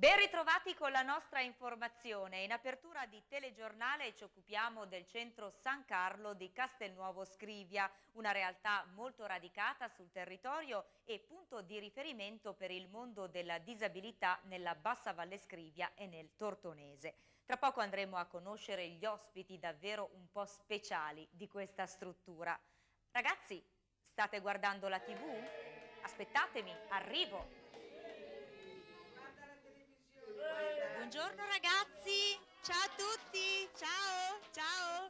Ben ritrovati con la nostra informazione. In apertura di telegiornale ci occupiamo del centro San Carlo di Castelnuovo Scrivia, una realtà molto radicata sul territorio e punto di riferimento per il mondo della disabilità nella Bassa Valle Scrivia e nel Tortonese. Tra poco andremo a conoscere gli ospiti davvero un po' speciali di questa struttura. Ragazzi, state guardando la TV? Aspettatemi, arrivo! Buongiorno ragazzi, ciao a tutti, ciao, ciao.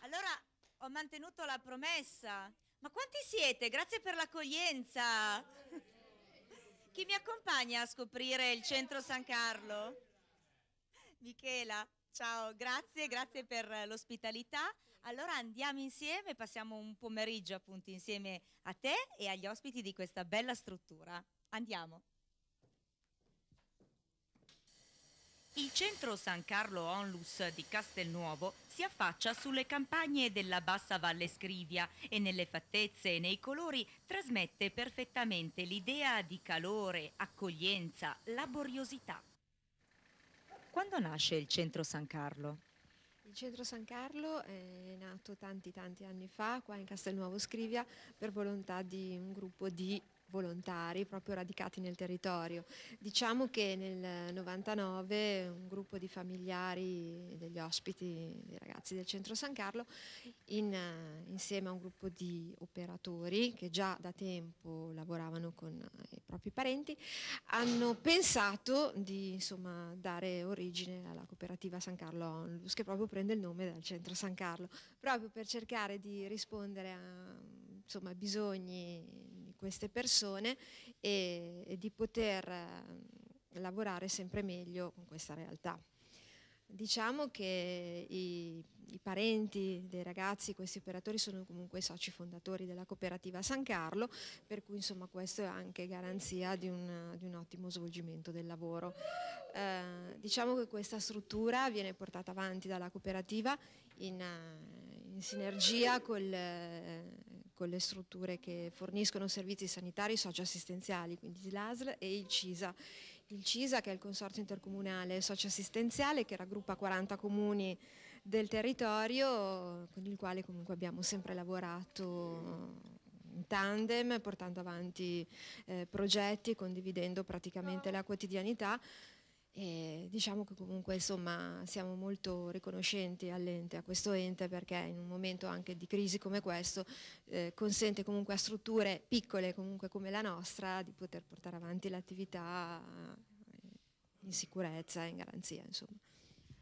Allora, ho mantenuto la promessa. Ma quanti siete? Grazie per l'accoglienza. Chi mi accompagna a scoprire il centro San Carlo? Michela, ciao, grazie, grazie per l'ospitalità. Allora andiamo insieme, passiamo un pomeriggio appunto insieme a te e agli ospiti di questa bella struttura. Andiamo. Il centro San Carlo Onlus di Castelnuovo si affaccia sulle campagne della bassa Valle Scrivia e nelle fattezze e nei colori trasmette perfettamente l'idea di calore, accoglienza, laboriosità. Quando nasce il centro San Carlo? Il centro San Carlo eh, è nato tanti tanti anni fa qua in Castelnuovo Scrivia per volontà di un gruppo di volontari proprio radicati nel territorio. Diciamo che nel 99 un gruppo di familiari degli ospiti, dei ragazzi del centro San Carlo, in, eh, insieme a un gruppo di operatori che già da tempo lavoravano con eh, i propri parenti, hanno pensato di insomma, dare origine alla cooperativa San Carlo Onlus, che proprio prende il nome dal centro San Carlo, proprio per cercare di rispondere a insomma, bisogni di queste persone persone e, e di poter eh, lavorare sempre meglio con questa realtà. Diciamo che i, i, parenti dei ragazzi, questi operatori, sono comunque i soci fondatori della cooperativa San Carlo, per cui insomma questo è anche garanzia di un, di un ottimo svolgimento del lavoro. Eh, diciamo che questa struttura viene portata avanti dalla cooperativa in, eh, in sinergia col, eh, con le strutture che forniscono servizi sanitari socioassistenziali, quindi l'ASL e il CISA. Il CISA che è il Consorzio Intercomunale Socioassistenziale che raggruppa 40 comuni del territorio con il quale comunque abbiamo sempre lavorato in tandem, portando avanti eh, progetti, condividendo praticamente la quotidianità. E diciamo che comunque insomma, siamo molto riconoscenti all'ente, a questo ente, perché in un momento anche di crisi come questo eh, consente comunque a strutture piccole comunque come la nostra di poter portare avanti l'attività eh, in sicurezza e in garanzia. Insomma.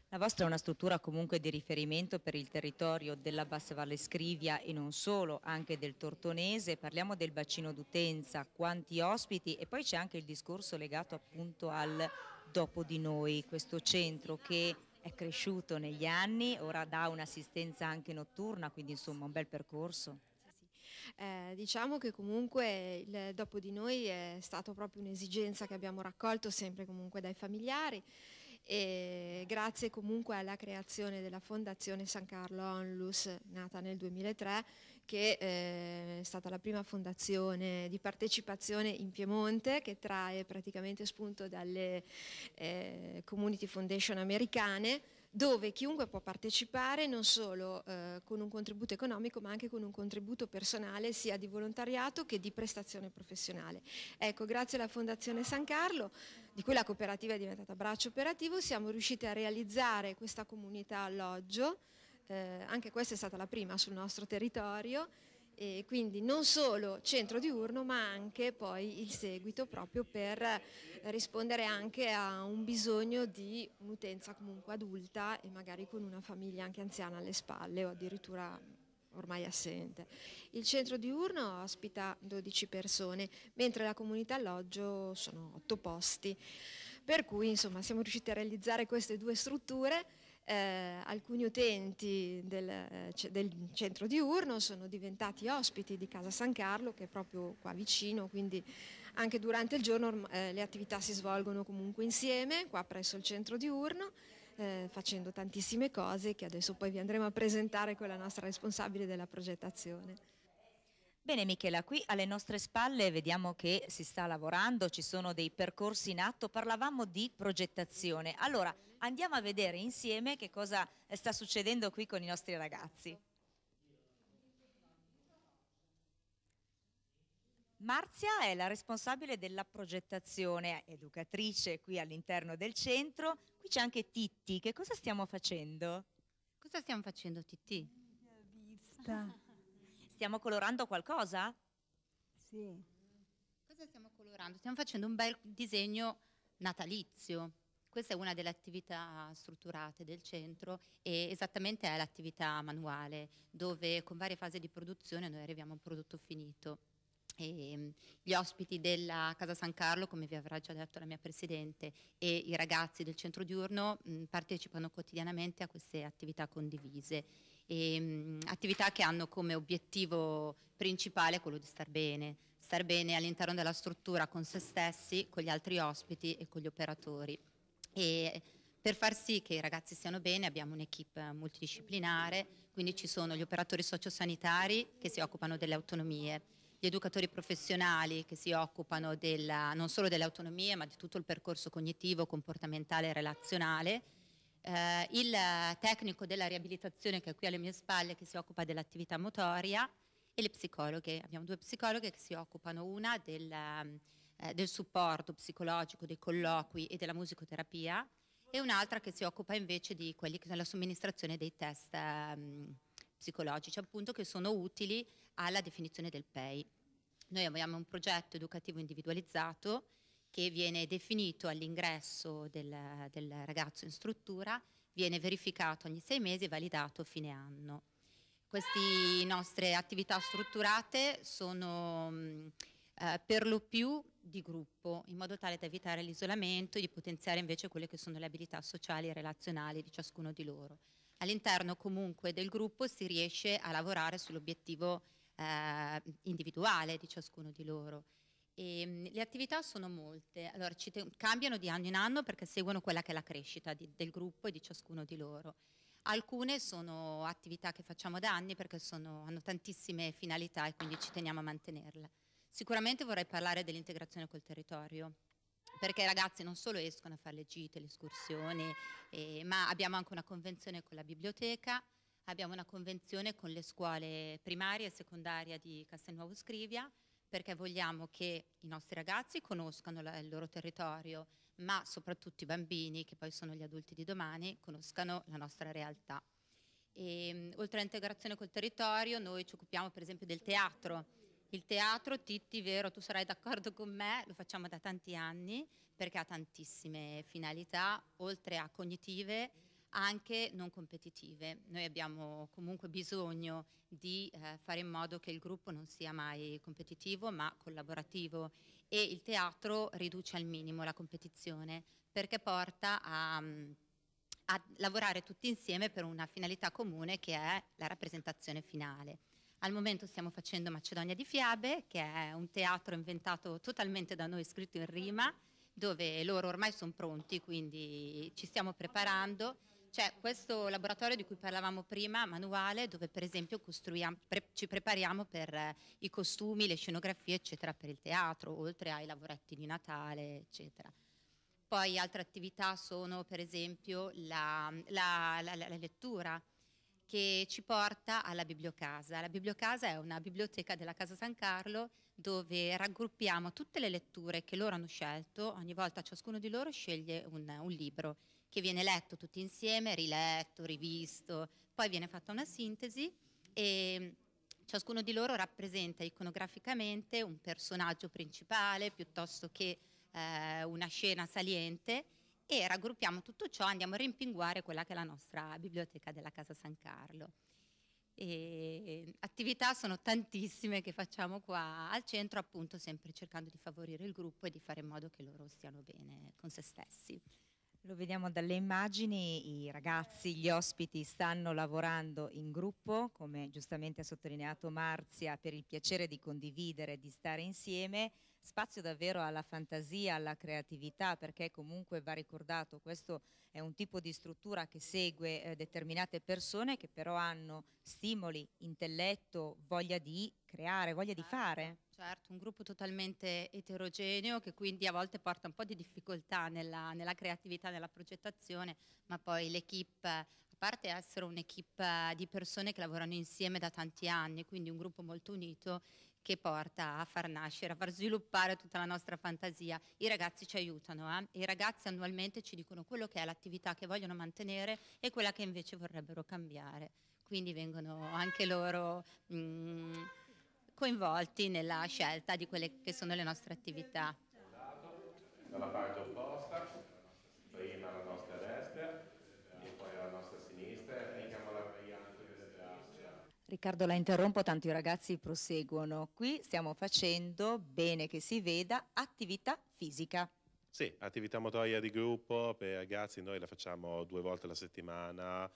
La vostra è una struttura comunque di riferimento per il territorio della Bassa Valle Scrivia e non solo, anche del Tortonese. Parliamo del bacino d'utenza, quanti ospiti e poi c'è anche il discorso legato appunto al dopo di noi, questo centro che è cresciuto negli anni, ora dà un'assistenza anche notturna, quindi insomma un bel percorso. Eh, diciamo che comunque il dopo di noi è stata proprio un'esigenza che abbiamo raccolto sempre comunque dai familiari e grazie comunque alla creazione della Fondazione San Carlo Onlus, nata nel 2003, che eh, è stata la prima fondazione di partecipazione in Piemonte, che trae praticamente spunto dalle eh, community foundation americane, dove chiunque può partecipare non solo eh, con un contributo economico ma anche con un contributo personale sia di volontariato che di prestazione professionale. Ecco, grazie alla Fondazione San Carlo, di cui la cooperativa è diventata braccio operativo, siamo riusciti a realizzare questa comunità alloggio, eh, anche questa è stata la prima sul nostro territorio, e quindi non solo centro diurno ma anche poi il seguito proprio per rispondere anche a un bisogno di un'utenza comunque adulta e magari con una famiglia anche anziana alle spalle o addirittura ormai assente. Il centro diurno ospita 12 persone, mentre la comunità alloggio sono 8 posti, per cui insomma siamo riusciti a realizzare queste due strutture eh, alcuni utenti del, eh, del, centro diurno sono diventati ospiti di Casa San Carlo che è proprio qua vicino, quindi anche durante il giorno eh, le attività si svolgono comunque insieme qua presso il centro diurno eh, facendo tantissime cose che adesso poi vi andremo a presentare con la nostra responsabile della progettazione. Bene Michela, qui alle nostre spalle vediamo che si sta lavorando, ci sono dei percorsi in atto, parlavamo di progettazione. Allora, andiamo a vedere insieme che cosa eh, sta succedendo qui con i nostri ragazzi. Marzia è la responsabile della progettazione, educatrice qui all'interno del centro. Qui c'è anche Titti. Che cosa stiamo facendo? Cosa stiamo facendo, Titti? La vista. Stiamo colorando qualcosa? Sì. Cosa stiamo colorando? Stiamo facendo un bel disegno natalizio. Questa è una delle attività strutturate del centro e esattamente è l'attività manuale dove con varie fasi di produzione noi arriviamo a un prodotto finito. E ehm, gli ospiti della Casa San Carlo, come vi avrà già detto la mia Presidente, e i ragazzi del centro diurno mh, mm, partecipano quotidianamente a queste attività condivise, e, ehm, mh, attività che hanno come obiettivo principale quello di star bene, star bene all'interno della struttura con se stessi, con gli altri ospiti e con gli operatori. E per far sì che i ragazzi stiano bene abbiamo un'equipe multidisciplinare, quindi ci sono gli operatori sociosanitari che si occupano delle autonomie, gli educatori professionali che si occupano della, non solo delle autonomie ma di tutto il percorso cognitivo, comportamentale e relazionale, eh, il tecnico della riabilitazione che è qui alle mie spalle che si occupa dell'attività motoria e le psicologhe. Abbiamo due psicologhe che si occupano una del eh, del supporto psicologico, dei colloqui e della musicoterapia, e un'altra che si occupa invece di quelli che sono la somministrazione dei test um, psicologici, appunto che sono utili alla definizione del PEI. Noi abbiamo un progetto educativo individualizzato che viene definito all'ingresso del, del ragazzo in struttura, viene verificato ogni sei mesi e validato a fine anno. Queste nostre attività strutturate sono mm, eh, per lo più di gruppo, in modo tale da evitare l'isolamento e di potenziare invece quelle che sono le abilità sociali e relazionali di ciascuno di loro. All'interno comunque del gruppo si riesce a lavorare sull'obiettivo eh, individuale di ciascuno di loro. E, ehm, le attività sono molte, allora, cambiano di anno in anno perché seguono quella che è la crescita di, del gruppo e di ciascuno di loro. Alcune sono attività che facciamo da anni perché sono, hanno tantissime finalità e quindi ci teniamo a mantenerle. Sicuramente vorrei parlare dell'integrazione col territorio, perché i ragazzi non solo escono a fare le gite, le escursioni, eh, ma abbiamo anche una convenzione con la biblioteca, abbiamo una convenzione con le scuole primarie e secondarie di Castelnuovo Scrivia, perché vogliamo che i nostri ragazzi conoscano la, il loro territorio, ma soprattutto i bambini, che poi sono gli adulti di domani, conoscano la nostra realtà. E, ehm, oltre all'integrazione col territorio, noi ci occupiamo per esempio del teatro, il teatro, Titti, vero, tu sarai d'accordo con me, lo facciamo da tanti anni perché ha tantissime finalità, oltre a cognitive, anche non competitive. Noi abbiamo comunque bisogno di eh, fare in modo che il gruppo non sia mai competitivo ma collaborativo e il teatro riduce al minimo la competizione perché porta a, mm, a lavorare tutti insieme per una finalità comune che è la rappresentazione finale. Al momento stiamo facendo Macedonia di Fiabe, che è un teatro inventato totalmente da noi, scritto in rima, dove loro ormai sono pronti, quindi ci stiamo preparando. C'è questo laboratorio di cui parlavamo prima, manuale, dove per esempio pre ci prepariamo per eh, i costumi, le scenografie, eccetera, per il teatro, oltre ai lavoretti di Natale, eccetera. Poi altre attività sono per esempio la, la, la, la lettura che ci porta alla Bibliocasa. La Bibliocasa è una biblioteca della Casa San Carlo dove raggruppiamo tutte le letture che loro hanno scelto, ogni volta ciascuno di loro sceglie un, un libro che viene letto tutti insieme, riletto, rivisto, poi viene fatta una sintesi e ciascuno di loro rappresenta iconograficamente un personaggio principale piuttosto che eh, una scena saliente e raggruppiamo tutto ciò, andiamo a rimpinguare quella che è la nostra biblioteca della Casa San Carlo. E attività sono tantissime che facciamo qua al centro, appunto sempre cercando di favorire il gruppo e di fare in modo che loro stiano bene con se stessi. Lo vediamo dalle immagini, i ragazzi, gli ospiti stanno lavorando in gruppo, come giustamente ha sottolineato Marzia, per il piacere di condividere, di stare insieme, spazio davvero alla fantasia, alla creatività, perché comunque va ricordato questo è un tipo di struttura che segue eh, determinate persone che però hanno stimoli, intelletto, voglia di creare, voglia di certo, fare. Certo, un gruppo totalmente eterogeneo che quindi a volte porta un po' di difficoltà nella, nella creatività, nella progettazione, ma poi l'equipe, a parte essere un'equipe di persone che lavorano insieme da tanti anni, quindi un gruppo molto unito, che porta a far nascere, a far sviluppare tutta la nostra fantasia. I ragazzi ci aiutano, eh? i ragazzi annualmente ci dicono quello che è l'attività che vogliono mantenere e quella che invece vorrebbero cambiare. Quindi vengono anche loro mh, mm, coinvolti nella scelta di quelle che sono le nostre attività. Dalla parte opposta, prima la Riccardo la interrompo, tanto i ragazzi proseguono. Qui stiamo facendo, bene che si veda, attività fisica. Sì, attività motoria di gruppo per i ragazzi, noi la facciamo due volte alla settimana,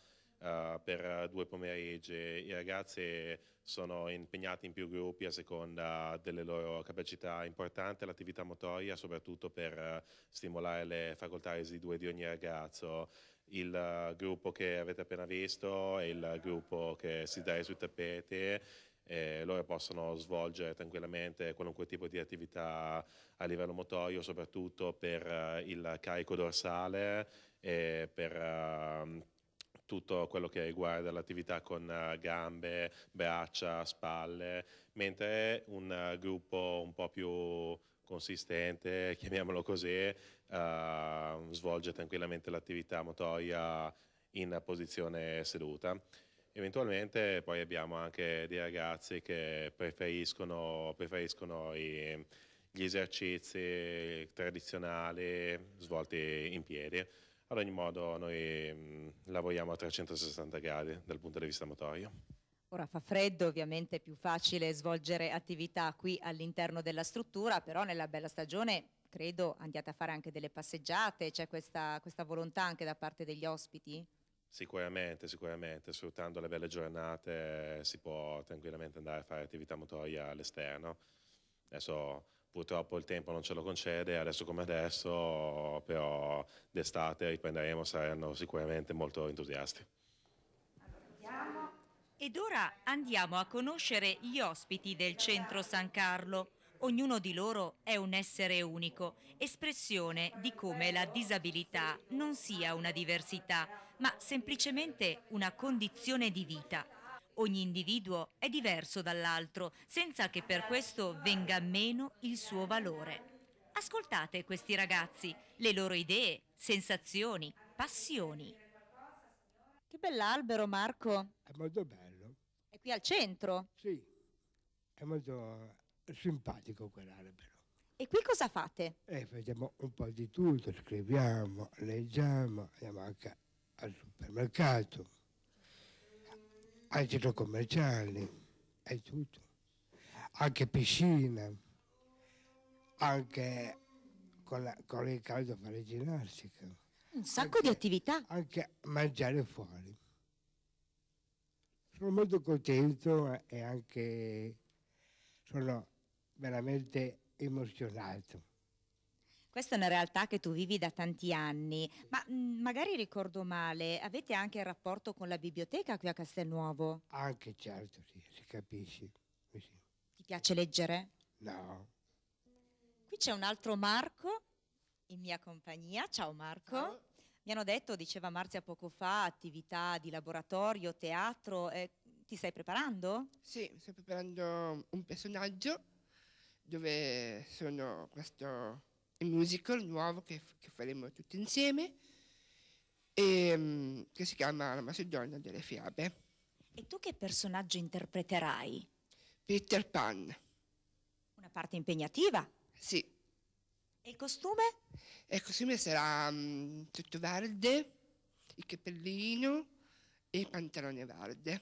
Uh, per due pomeriggi. I ragazzi sono impegnati in più gruppi a seconda delle loro capacità. Importante l'attività motoria, soprattutto per stimolare le facoltà residue di ogni ragazzo il eh, gruppo che avete appena visto e il gruppo che si dà sui tappeti eh, loro possono svolgere tranquillamente qualunque tipo di attività a livello motorio, soprattutto per eh, il carico dorsale e per ehm, tutto quello che riguarda l'attività con eh, gambe, braccia, spalle, mentre un gruppo un po' più consistente, chiamiamolo così, uh, svolge tranquillamente l'attività motoria in posizione seduta. Eventualmente poi abbiamo anche dei ragazzi che preferiscono, preferiscono i, gli esercizi tradizionali svolti in piedi. Ad ogni modo noi mh, mm, lavoriamo a 360 gradi dal punto di vista motorio. Ora fa freddo, ovviamente è più facile svolgere attività qui all'interno della struttura, però nella bella stagione credo andiate a fare anche delle passeggiate, c'è questa, questa volontà anche da parte degli ospiti? Sicuramente, sicuramente, sfruttando le belle giornate si può tranquillamente andare a fare attività motoria all'esterno. Adesso purtroppo il tempo non ce lo concede, adesso come adesso, però d'estate riprenderemo, saranno sicuramente molto entusiasti. Ed ora andiamo a conoscere gli ospiti del Centro San Carlo. Ognuno di loro è un essere unico, espressione di come la disabilità non sia una diversità, ma semplicemente una condizione di vita. Ogni individuo è diverso dall'altro, senza che per questo venga meno il suo valore. Ascoltate questi ragazzi, le loro idee, sensazioni, passioni. Che bell'albero, Marco! È molto bello qui al centro. Sì, è molto eh, simpatico quell'area però. E qui cosa fate? Eh, facciamo un po' di tutto, scriviamo, leggiamo, andiamo anche al supermercato, ai centri commerciali, è tutto. Anche piscina, anche con, la, con il caldo fare ginnastica. Un sacco anche, di attività. Anche mangiare fuori. Sono molto contento e anche sono veramente emozionato. Questa è una realtà che tu vivi da tanti anni, ma mm, magari ricordo male, avete anche il rapporto con la biblioteca qui a Castelnuovo? Anche certo, sì, si capisce. Sì. Ti piace leggere? No. Qui c'è un altro Marco in mia compagnia. Ciao Marco. Ciao. Mi hanno detto, diceva Marzia poco fa, attività di laboratorio, teatro. Eh, ti stai preparando? Sì, sto preparando un personaggio dove sono questo musical nuovo che, che faremo tutti insieme e, ehm, che si chiama La Macedonia delle Fiabe. E tu che personaggio interpreterai? Peter Pan. Una parte impegnativa? Sì. E il costume? E il costume sarà um, tutto verde, il cappellino e il pantalone verde.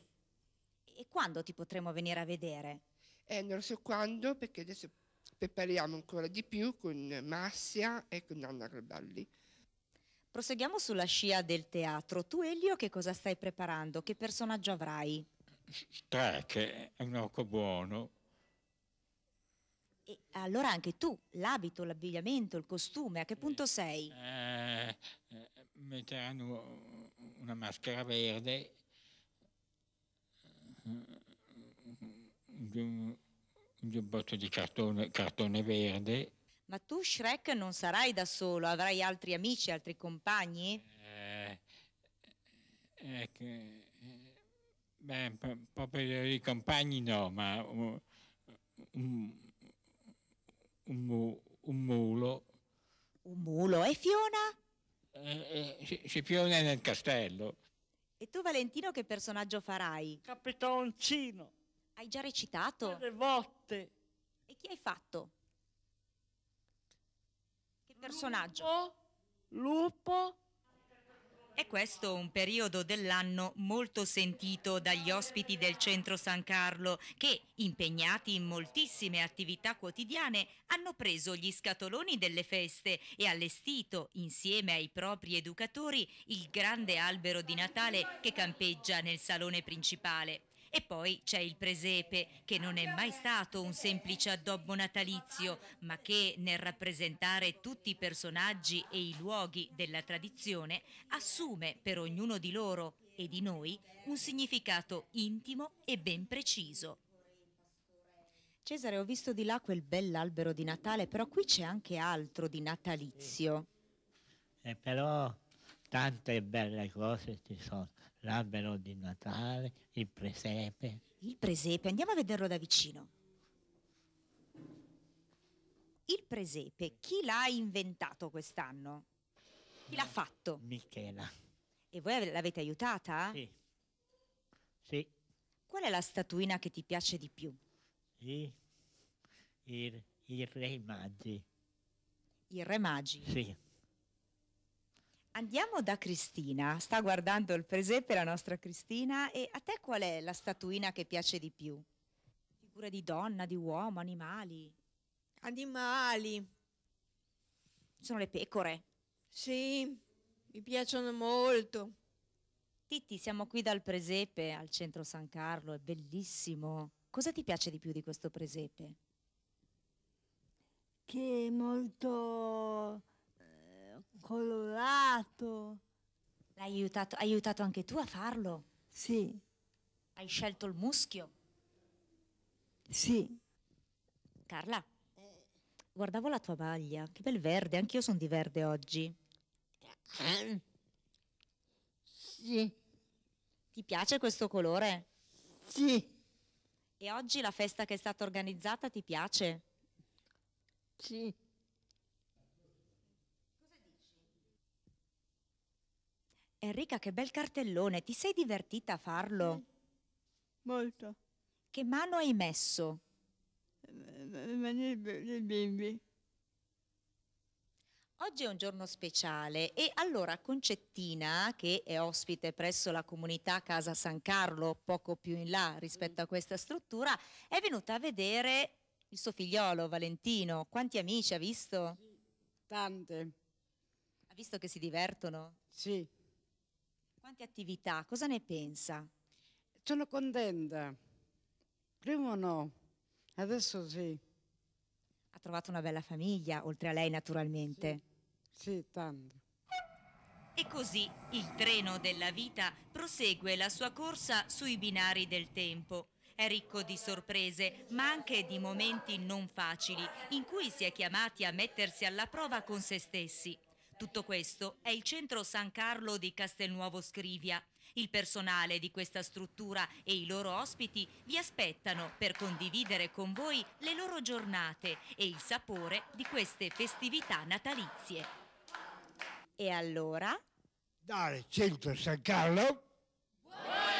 E quando ti potremo venire a vedere? Eh, non lo so quando, perché adesso prepariamo ancora di più con Massia e con Anna Graballi. Proseguiamo sulla scia del teatro. Tu, Elio, che cosa stai preparando? Che personaggio avrai? Tre, che è un occo buono, e allora anche tu, l'abito, l'abbigliamento, il costume, a che punto eh, sei? Eh, eh, metteranno una maschera verde, eh, un giubbotto di cartone, cartone verde. Ma tu, Shrek, non sarai da solo, avrai altri amici, altri compagni? Eh, eh, ecco, beh, proprio i compagni no, ma... um, un, mu- un mulo. Un mulo. E Fiona? Eh, eh, si, Fiona è nel castello. E tu, Valentino, che personaggio farai? Capitoncino. Hai già recitato? Tre volte. E chi hai fatto? Che personaggio? Lupo, lupo è questo un periodo dell'anno molto sentito dagli ospiti del centro San Carlo che, impegnati in moltissime attività quotidiane, hanno preso gli scatoloni delle feste e allestito, insieme ai propri educatori, il grande albero di Natale che campeggia nel salone principale. E poi c'è il presepe, che non è mai stato un semplice addobbo natalizio, ma che nel rappresentare tutti i personaggi e i luoghi della tradizione assume per ognuno di loro e di noi un significato intimo e ben preciso. Cesare, ho visto di là quel bell'albero di Natale, però qui c'è anche altro di natalizio. E eh, però tante belle cose ci sono l'albero di Natale, il presepe. Il presepe, andiamo a vederlo da vicino. Il presepe, chi l'ha inventato quest'anno? Chi l'ha fatto? Michela. E voi l'avete aiutata? Sì. Sì. Qual è la statuina che ti piace di più? Sì. Il, il, Re Magi. Il Re Magi? Sì. Andiamo da Cristina, sta guardando il presepe la nostra Cristina e a te qual è la statuina che piace di più? Figura di donna, di uomo, animali? Animali. Sono le pecore. Sì, mi piacciono molto. Titti, siamo qui dal presepe al centro San Carlo, è bellissimo. Cosa ti piace di più di questo presepe? Che è molto colorato. L'hai aiutato, hai aiutato anche tu a farlo? Sì. Hai scelto il muschio? Sì. Carla, guardavo la tua maglia, che bel verde, anch'io sono di verde oggi. Sì. Ti piace questo colore? Sì. E oggi la festa che è stata organizzata ti piace? Sì. Enrica, che bel cartellone, ti sei divertita a farlo? Mm. Molto. Che mano hai messo? Le Mani dei bimbi. Oggi è un giorno speciale e allora Concettina, che è ospite presso la comunità Casa San Carlo, poco più in là rispetto a questa struttura, è venuta a vedere il suo figliolo Valentino. Quanti amici ha visto? Sì, tante. Ha visto che si divertono? Sì quante attività, cosa ne pensa? Sono contenta. Prima no, adesso sì. Ha trovato una bella famiglia, oltre a lei naturalmente. Sì, sì tanto. E così il treno della vita prosegue la sua corsa sui binari del tempo. È ricco di sorprese, ma anche di momenti non facili, in cui si è chiamati a mettersi alla prova con se stessi. Tutto questo è il centro San Carlo di Castelnuovo Scrivia. Il personale di questa struttura e i loro ospiti vi aspettano per condividere con voi le loro giornate e il sapore di queste festività natalizie. E allora? Dal centro San Carlo. Buona!